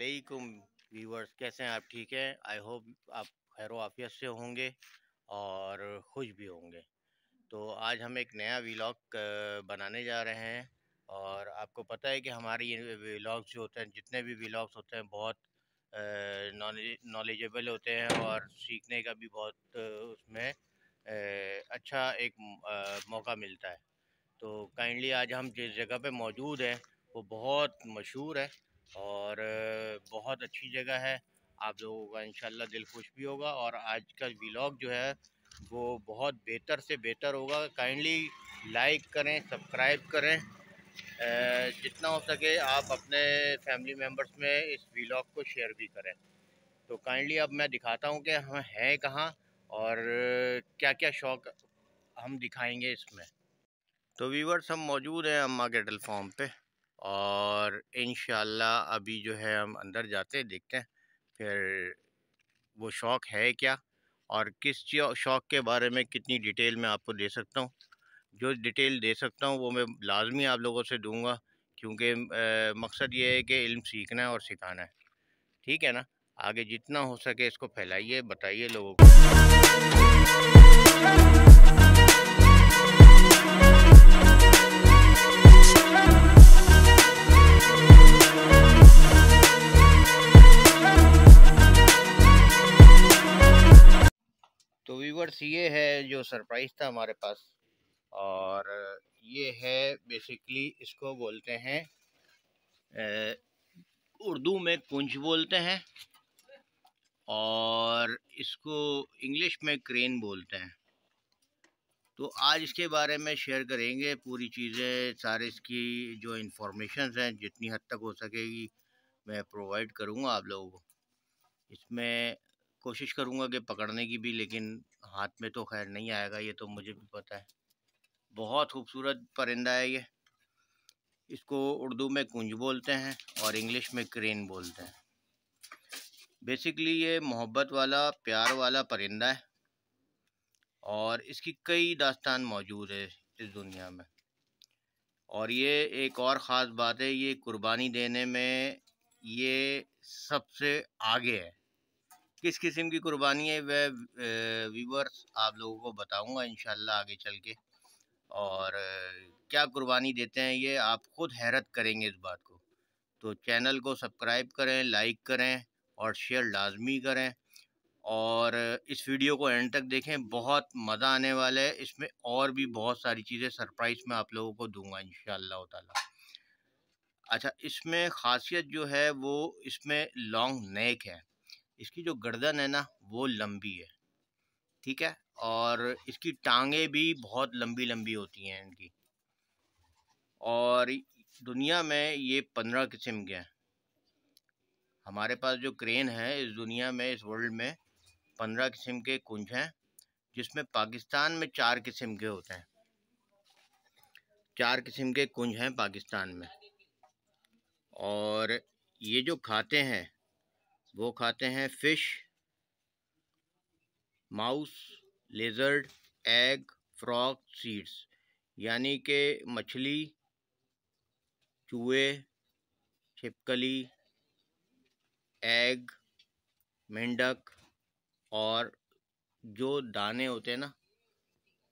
अलैकुम व्यूवर्स कैसे हैं आप ठीक हैं आई होप आप खैर वाफियत से होंगे और खुश भी होंगे तो आज हम एक नया व्लॉग बनाने जा रहे हैं और आपको पता है कि हमारे ये व्लॉग्स जो होते हैं जितने भी व्लॉग्स होते हैं बहुत नॉलेजेबल होते हैं और सीखने का भी बहुत उसमें अच्छा एक मौका मिलता है तो काइंडली आज हम जिस जगह पे मौजूद हैं वो बहुत मशहूर है और बहुत अच्छी जगह है आप लोगों का इन दिल खुश भी होगा और आज का व्लॉग जो है वो बहुत बेहतर से बेहतर होगा काइंडली लाइक करें सब्सक्राइब करें जितना हो सके आप अपने फैमिली मेम्बर्स में इस व्लॉग को शेयर भी करें तो काइंडली अब मैं दिखाता हूँ कि हम हैं कहाँ और क्या क्या शौक हम दिखाएंगे इसमें तो व्यूवर्स हम मौजूद हैं अम्मा के डल फॉर्म पे और इन अभी जो है हम अंदर जाते हैं देखते हैं फिर वो शौक़ है क्या और किस शौक़ के बारे में कितनी डिटेल मैं आपको दे सकता हूँ जो डिटेल दे सकता हूँ वो मैं लाजमी आप लोगों से दूँगा क्योंकि मकसद ये है कि इल्म सीखना है और सिखाना है ठीक है ना आगे जितना हो सके इसको फैलाइए बताइए लोगों को तो वीवर्स ये है जो सरप्राइज़ था हमारे पास और ये है बेसिकली इसको बोलते हैं उर्दू में कुंज बोलते हैं और इसको इंग्लिश में क्रेन बोलते हैं तो आज इसके बारे में शेयर करेंगे पूरी चीज़ें सारे इसकी जो इन्फॉर्मेशन हैं जितनी हद तक हो सकेगी मैं प्रोवाइड करूँगा आप लोगों को इसमें कोशिश करूँगा कि पकड़ने की भी लेकिन हाथ में तो खैर नहीं आएगा ये तो मुझे भी पता है बहुत खूबसूरत परिंदा है ये इसको उर्दू में कुंज बोलते हैं और इंग्लिश में क्रेन बोलते हैं बेसिकली ये मोहब्बत वाला प्यार वाला परिंदा है और इसकी कई दास्तान मौजूद है इस दुनिया में और ये एक और ख़ास बात है ये कुर्बानी देने में ये सबसे आगे है किस किस्म की कुर्बानी है वह व्यूवर्स आप लोगों को बताऊंगा इन आगे चल के और क्या कुर्बानी देते हैं ये आप खुद हैरत करेंगे इस बात को तो चैनल को सब्सक्राइब करें लाइक करें और शेयर लाजमी करें और इस वीडियो को एंड तक देखें बहुत मज़ा आने वाला है इसमें और भी बहुत सारी चीज़ें सरप्राइज़ मैं आप लोगों को दूंगा इन शाह अच्छा इसमें ख़ासियत जो है वो इसमें लॉन्ग नेक है इसकी जो गर्दन है ना वो लंबी है ठीक है और इसकी टांगे भी बहुत लंबी लंबी होती हैं इनकी और दुनिया में ये पंद्रह किस्म के हैं हमारे पास जो क्रेन है इस दुनिया में इस वर्ल्ड में पंद्रह किस्म के कुंज हैं जिसमें पाकिस्तान में चार किस्म के होते हैं चार किस्म के कुंज हैं पाकिस्तान में और ये जो खाते हैं वो खाते हैं fish mouse lizard egg frog seeds यानी कि मछली चूहे छिपकली एग मेंढक और जो दाने होते हैं ना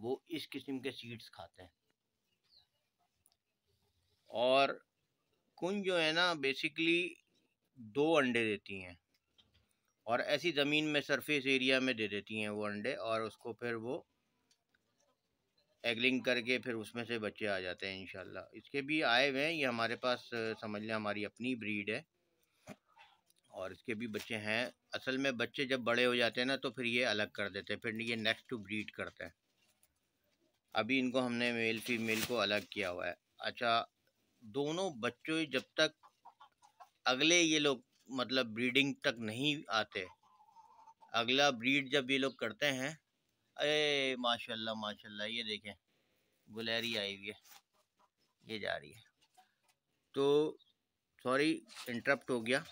वो इस किस्म के सीड्स खाते हैं और कुंज जो है ना बेसिकली दो अंडे देती हैं और ऐसी ज़मीन में सरफेस एरिया में दे देती हैं वो अंडे और उसको फिर वो एगलिंग करके फिर उसमें से बच्चे आ जाते हैं इन इसके भी आए हुए हैं ये हमारे पास समझ लें हमारी अपनी ब्रीड है और इसके भी बच्चे हैं असल में बच्चे जब बड़े हो जाते हैं ना तो फिर ये अलग कर देते हैं फिर ये नेक्स्ट टू ब्रीड करते हैं अभी इनको हमने मेल फीमेल को अलग किया हुआ है अच्छा दोनों बच्चों जब तक अगले ये लोग मतलब ब्रीडिंग तक नहीं आते अगला ब्रीड जब ये लोग करते हैं अरे माशाल्लाह माशाल्लाह ये देखें गुलहरी आई हुई है ये जा रही है तो सॉरी इंटरप्ट हो गया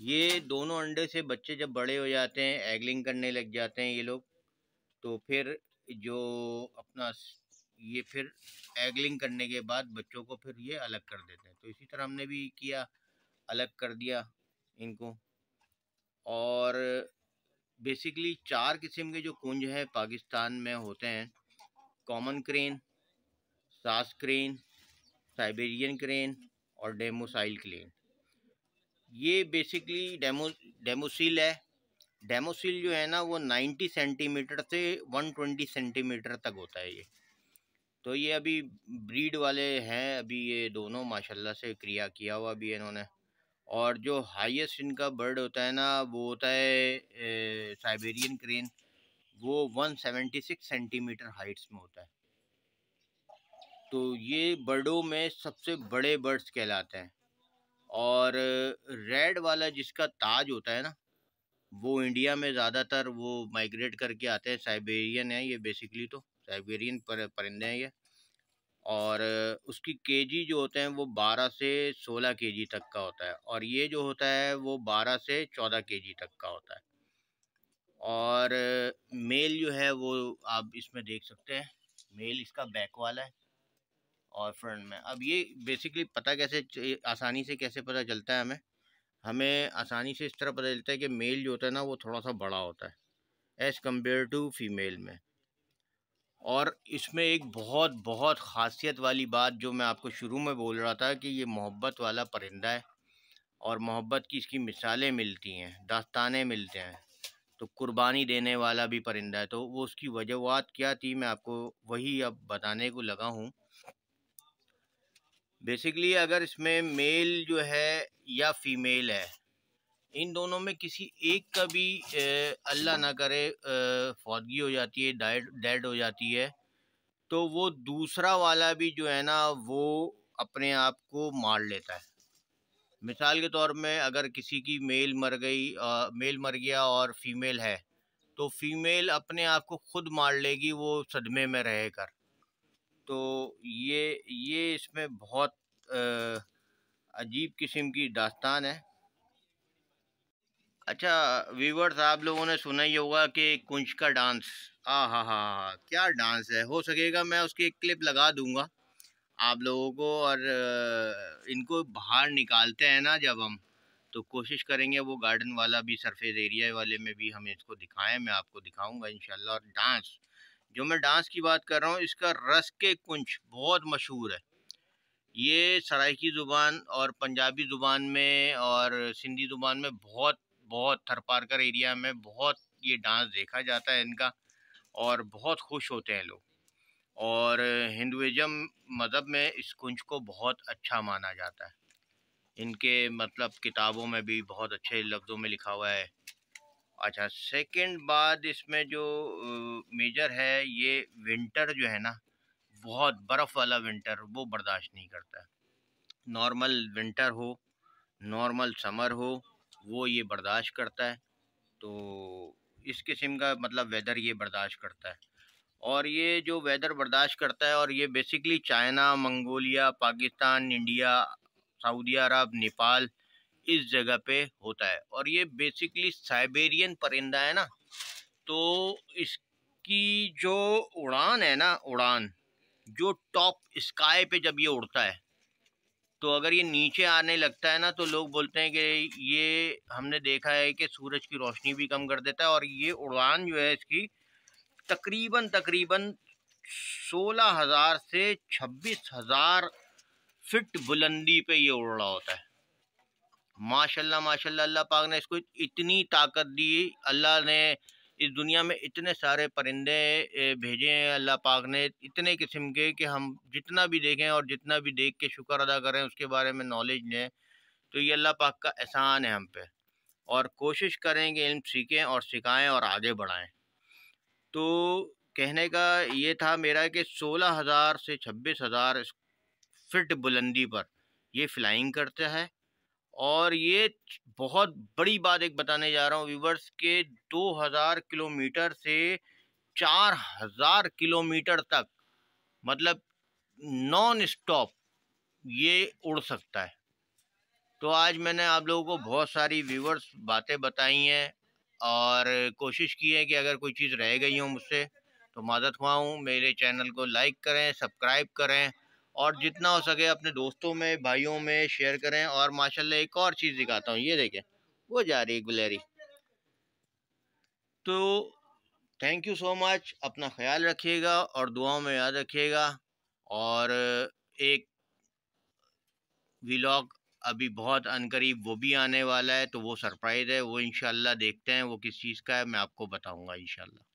ये दोनों अंडे से बच्चे जब बड़े हो जाते हैं एगलिंग करने लग जाते हैं ये लोग तो फिर जो अपना ये फिर एगलिंग करने के बाद बच्चों को फिर ये अलग कर देते हैं तो इसी तरह हमने भी किया अलग कर दिया इनको और बेसिकली चार किस्म के जो कुंज है पाकिस्तान में होते हैं कॉमन क्रेन सास क्रेन साइबेरियन क्रेन और डेमोसाइल क्रेन ये बेसिकली डेमो डेमोसिल है डेमोसिल जो है ना वो 90 सेंटीमीटर से 120 सेंटीमीटर तक होता है ये तो ये अभी ब्रीड वाले हैं अभी ये दोनों माशाल्लाह से क्रिया किया हुआ भी इन्होंने और जो हाईएस्ट इनका बर्ड होता है ना वो होता है साइबेरियन क्रेन वो 176 सेंटीमीटर हाइट्स में होता है तो ये बर्डों में सबसे बड़े बर्ड्स कहलाते हैं और रेड वाला जिसका ताज होता है ना वो इंडिया में ज़्यादातर वो माइग्रेट करके आते हैं साइबेरियन है ये बेसिकली तो साइबेरियन पर, परिंदे हैं ये और उसकी केजी जो होते हैं वो 12 से 16 केजी तक का होता है और ये जो होता है वो 12 से 14 केजी तक का होता है और मेल जो है वो आप इसमें देख सकते हैं मेल इसका बैक वाला है और फ्रंट में अब ये बेसिकली पता कैसे आसानी से कैसे पता चलता है हमें हमें आसानी से इस तरह पता चलता है कि मेल जो होता है ना वो थोड़ा सा बड़ा होता है एज़ कम्पेयर टू फीमेल में और इसमें एक बहुत बहुत ख़ासियत वाली बात जो मैं आपको शुरू में बोल रहा था कि ये मोहब्बत वाला परिंदा है और मोहब्बत की इसकी मिसालें मिलती हैं दास्तानें मिलते हैं तो कुर्बानी देने वाला भी परिंदा है तो वो उसकी वजूहत क्या थी मैं आपको वही अब बताने को लगा हूँ बेसिकली अगर इसमें मेल जो है या फीमेल है इन दोनों में किसी एक का भी अल्लाह ना करे फौदगी हो जाती है डेड डेड हो जाती है तो वो दूसरा वाला भी जो है ना वो अपने आप को मार लेता है मिसाल के तौर में अगर किसी की मेल मर गई आ, मेल मर गया और फीमेल है तो फीमेल अपने आप को खुद मार लेगी वो सदमे में रह कर तो ये ये इसमें बहुत आ, अजीब किस्म की दास्तान है अच्छा व्यूवर्स आप लोगों ने सुना ही होगा कि कुंज का डांस आ हा हा क्या डांस है हो सकेगा मैं उसकी एक क्लिप लगा दूंगा आप लोगों को और इनको बाहर निकालते हैं ना जब हम तो कोशिश करेंगे वो गार्डन वाला भी सरफेस एरिया वाले में भी हमें इसको दिखाएं मैं आपको दिखाऊंगा इन और डांस जो मैं डांस की बात कर रहा हूँ इसका रस के कुंज बहुत मशहूर है ये सराइकी ज़ुबान और पंजाबी ज़ुबान में और सिंधी ज़ुबान में बहुत बहुत थरपारकर एरिया में बहुत ये डांस देखा जाता है इनका और बहुत खुश होते हैं लोग और हिंदुज़म मज़हब में इस कुंज को बहुत अच्छा माना जाता है इनके मतलब किताबों में भी बहुत अच्छे लफ्ज़ों में लिखा हुआ है अच्छा सेकंड बात इसमें जो मेजर है ये विंटर जो है ना बहुत बर्फ़ वाला विंटर वो बर्दाश्त नहीं करता नॉर्मल विंटर हो नॉर्मल समर हो वो ये बर्दाश्त करता है तो इस किस्म का मतलब वेदर ये बर्दाश्त करता है और ये जो वेदर बर्दाश्त करता है और ये basically China Mongolia Pakistan India Saudi Arabia Nepal इस जगह पे होता है और ये बेसिकली साइबेरियन परिंदा है ना तो इसकी जो उड़ान है ना उड़ान जो टॉप स्काई पे जब ये उड़ता है तो अगर ये नीचे आने लगता है ना तो लोग बोलते हैं कि ये हमने देखा है कि सूरज की रोशनी भी कम कर देता है और ये उड़ान जो है इसकी तकरीबन तकरीबन सोलह हज़ार से छब्बीस हज़ार फिट बुलंदी पे ये उड़ रहा होता है माशाल्लाह माशाल्लाह अल्लाह पाक ने इसको इतनी ताकत दी अल्लाह ने इस दुनिया में इतने सारे परिंदे भेजे हैं अल्लाह पाक ने इतने किस्म के कि हम जितना भी देखें और जितना भी देख के शुक्र अदा करें उसके बारे में नॉलेज लें तो ये अल्लाह पाक का एहसान है हम पे और कोशिश करें कि इल्म सीखें और सिखाएं और आगे बढ़ाएं तो कहने का ये था मेरा कि सोलह हज़ार से छब्बीस हज़ार फिट बुलंदी पर ये फ्लाइंग करता है और ये बहुत बड़ी बात एक बताने जा रहा हूँ व्यूवर्स के 2000 किलोमीटर से 4000 किलोमीटर तक मतलब नॉन स्टॉप ये उड़ सकता है तो आज मैंने आप लोगों को बहुत सारी व्यूवर्स बातें बताई हैं और कोशिश की है कि अगर कोई चीज़ रह गई हो मुझसे तो मदद खुआ मेरे चैनल को लाइक करें सब्सक्राइब करें और जितना हो सके अपने दोस्तों में भाइयों में शेयर करें और माशाल्लाह एक और चीज़ दिखाता हूँ ये देखें वो जा रही है गुलेरी तो थैंक यू सो मच अपना ख्याल रखिएगा और दुआओं में याद रखिएगा और एक व्लॉग अभी बहुत अनकरीब वो भी आने वाला है तो वो सरप्राइज़ है वो इन देखते हैं वो किस चीज़ का है मैं आपको बताऊँगा इनशाला